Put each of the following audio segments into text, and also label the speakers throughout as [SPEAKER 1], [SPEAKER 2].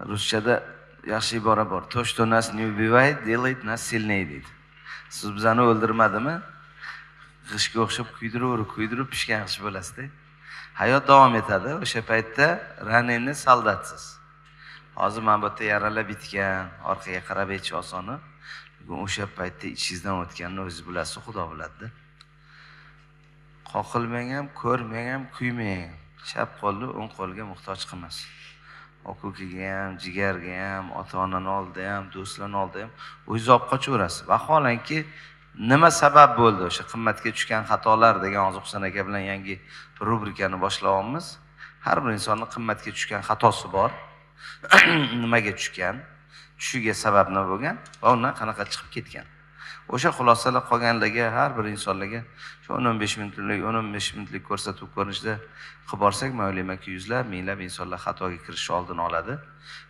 [SPEAKER 1] ruschada yaxshi ibora bor то что нас не убивает делает нас сильнее deydi siz bizani o'ldirmadimi g'ishga o'xshab kuydiraverib kuydirib pishgan g'isht bo'lasizda hayot davom etadi o'sha paytda ranenni soldatsiz hozir mana bu yerda yaralab bitgan orqaga qarab aytish osoni bugun o'sha paytda ichingizdan o'tganini o'zingiz bilasiz xudo biladida qoqilmang ham ko'rmang ham kuymang ham chap qo'lni o'ng qo'lga muhtoj qilmas opa ham jigarga ham ota onani oldida ham do'stlarni oldida ham o'zingiz olib qochaverasiz vaholanki nima sabab bo'ldi o'sha qimmatga tushgan xatolar degan hozir husan aka bilan yangi rubrikani boshlayapmiz har bir insonni qimmatga tushgan xatosi bor nimaga tushgan tushishiga sabab nima bo'lgan va undan qanaqa chiqib ketgan o'sha xulosalar qolganlarga har bir insonlarga shu o'n o'n besh minutlik o'n o'n besh minutlik ko'rsatuv ko'rinishida qilib borsak mayli o'ylaymanki yuzlab minglab insonlar xatoga kirishni oldini oladi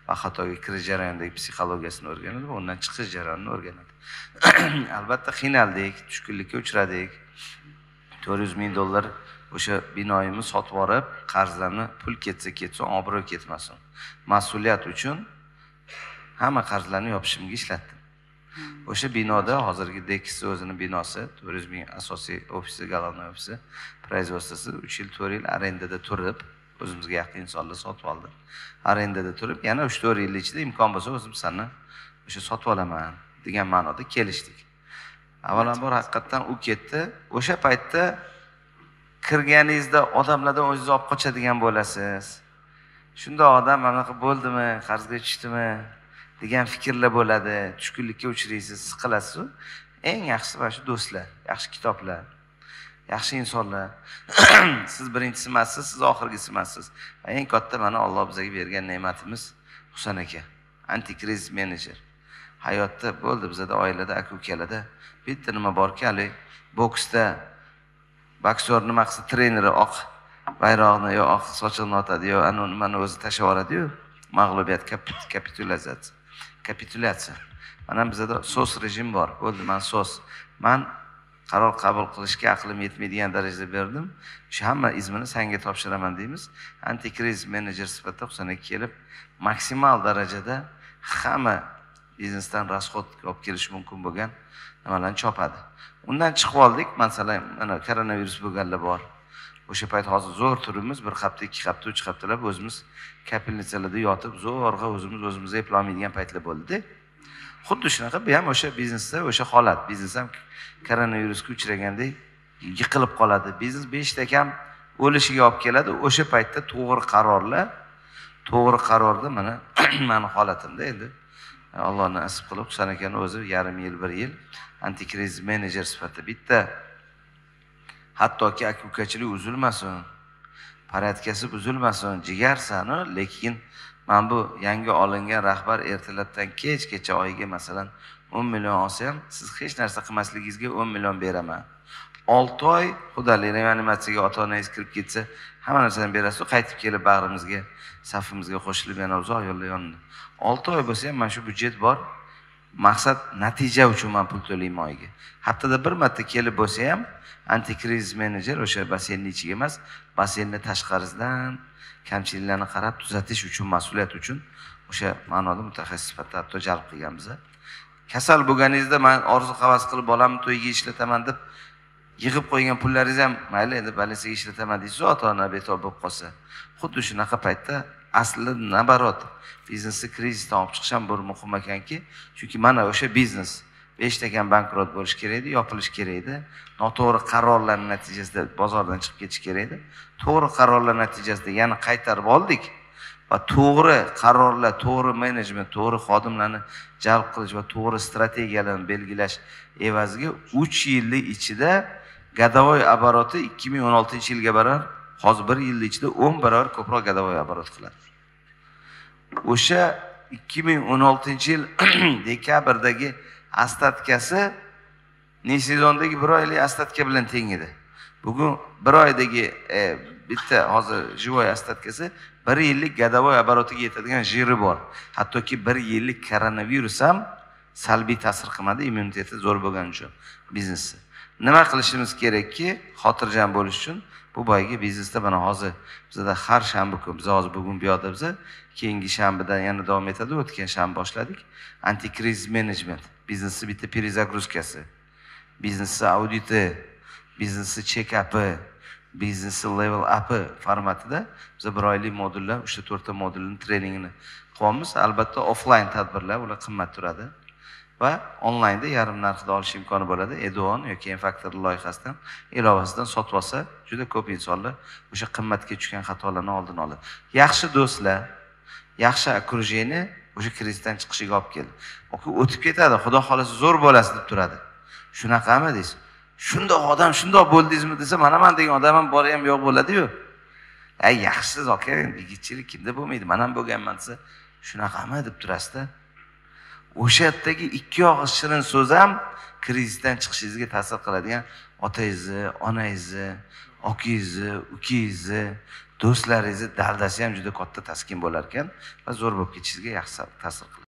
[SPEAKER 1] va xatoga kirish jarayonidagi psixologiyasini o'rganadi va undan chiqish jarayonini o'rganadi albatta qiynaldik tushkunlikka uchradik to'rt yuz ming dollar o'sha binoyimni sotib yuborib qarzlarni pul ketsa ketsin obro' ketmasin mas'uliyat uchun hamma qarzlarni yopishimga ishlatdi Hmm. o'sha binoda hozirgi dekis o'zini binosi turizmning asosiy ofisi головной ofisi производствосi uch yil to'rt yil arendada turib o'zimizga yaqin insonlar sotib oldi arendada turib yana uch to'rt yil ichida imkon bo'lsa o'zim sani o'sha sotib olaman degan ma'noda kelishdik avvalambor haqiqatdan u ketdi o'sha paytda kirganingizda odamlardan o'zingizni olib qochadigan bo'lasiz shundoq odam mana bunaqa bo'ldimi qarzga tushdimi degan fikrlar bo'ladi tushkunlikka uchraysiz siqilasiz eng yaxshisi mana shu do'stlar yaxshi kitoblar yaxshi insonlar siz birinchisi emassiz siz oxirgisi emassiz eng katta mana olloh bizga bergan ne'matimiz husan aka antikrizis menejer hayotda bo'ldi bizada oilada aka ukalarda bitta nima borki haligi boksda boksyor nima qilsa treneri oq bayroqni yo oq sochiqni otadi yo anavi nimani o'zi tashlab yuboradiyu mag'lubiyat kapitulyatsiya kapitulyatsiya mana bizada sos rejim bor bo'ldi man sos man qaror qabul qilishga aqlim yetmaydigan darajada berdim shu hamma izmini sanga topshiraman deymiz antikriz menejer sifatida husan aka kelib maksimal darajada hamma biznesdan расход olib kelishi mumkin bo'lgan nimalarni chopadi undan chiqib oldik masalan mana koronavirus bo'lganlar bor o'sha payt hozir zo'r turibmiz bir hafta ikki hafta uch haftalab o'zimiz kapelnitsalarda yotib zo'rg'a o'zimiz o'zimizni eplolmaydigan paytlar bo'ldida xuddi shunaqa bu ham o'sha biznesda o'sha holat biznes ham koronavirusga uchragandek yiqilib qoladi biznes beshta kam o'lishiga olib keladi o'sha paytda to'g'ri qarorlar to'g'ri qarorda mana mani holatimda endi alloh nasib qilib husan akani o'zi yarim yil bir yil antikriz menejer sifatida bitta hattoki aka uzilmasin paradkasi buzilmasin jigarsanu lekin mana bu yangi olingan rahbar ertalabdan kechgacha oyiga masalan o'n million olsa ham siz hech narsa qilmasligingizga o'n million beraman olti oy xudalik reanimatsiyaga ota onangiz kirib ketsa hamma narsani berasizu qaytib kelib bag'rimizga safimizga qo'shilib yana uzoq yo'lda yonida olti oy bo'lsa ham mana shu byudjet bor maqsad natija uchun man pul to'layman oyiga haftada bir marta kelib bo'lsa ham antikriz menejer o'sha basseynni ichiga emas basseynni tashqarisidan kamchiliklarni qarab tuzatish uchun mas'uliyat uchun o'sha ma'noda mutaxassis sifatida hatto jalb qilganmiz kasal bo'lganingizda man orzu havas qilib bolamni to'yiga ishlataman deb yig'ib qo'ygan pullaringiz ham mayli endi bolnitsaga ishlataman deysizu ota ona betob bo'lib qolsa xuddi shunaqa paytda asli наоборот biznesni krizisdan olib chiqish ham bir muhim ekanki chunki mana o'sha biznes beshtakan bankrot bo'lishi kerak edi yopilishi kerak edi noto'g'ri qarorlar natijasida bozordan chiqib ketish kerak edi to'g'ri qarorlar natijasida yana qaytarib oldik va to'g'ri qarorlar to'g'ri menejment to'g'ri xodimlarni jalb qilish va to'g'ri strategiyalarni belgilash evaziga uch yillik ichida gadovoy обороты ikki ming o'n oltinchi yilga baravar hozir bir yilni ichida o'n barobar ko'proq годовой оборот qiladi o'sha ikki ming o'n oltinchi yil dekabrdagi ostatkasi nesezondagi bir oylik ostatka bilan teng edi bugun bir oydagi e, bitta hozir живой ostatkasi bir yillik годовой обороtiga yetadigan жирi bor hattoki bir yillik koronavirus ham salbiy ta'sir qilmadi immuniteti zo'r bo'lgani uchun biznesni nima qilishimiz kerakki xotirjam bo'lish uchun bu boyagi biznesda mana hozir bizada har shanba kuni biz hozir bugun bu yoqda biza keyingi shanbadan yana davom etadi o'tgan shanba boshladik antikriz menejment biznesni bitta перезагрузкасы biznesni auditi biznesni chekapi biznesni level upi formatida biza bir oylik modullar uchta to'rtta modulni treningini qilyapmiz albatta offlayn tadbirlar ular qimmat turadi va onlaynda yarim narxda olish imkoni bo'ladi eduon yoki faktor loyihasidan ilovasidan sotib olsa juda ko'p insonlar o'sha qimmatga tushgan xatolarni oldini oladi yaxshi do'stlar yaxshi окружение o'sha krizdan chiqishiga olib keldi o'tib ketadi xudo xohlasa zo'r bo'lasiz deb turadi shunaqami deysiz shundoq odam shundoq bo'ldingizmi desa mana man degan odam ham bor ham yo'q bo'ladiyu ay yaxshisiz aka yigitchilik kimda bo'lmaydi man ham bo'lganman desa shunaqami deb turasizda o'sha yerdagi ikki og'iz shirin so'z ham krizisdan chiqishingizga ta'sir qiladigan otangizni onangizni okangizni ukangizni do'stlaringizni daldasi ham juda katta taskin bo'lar ekan va zo'r bo'lib ketishingizga yaxshi ta'sir qiladi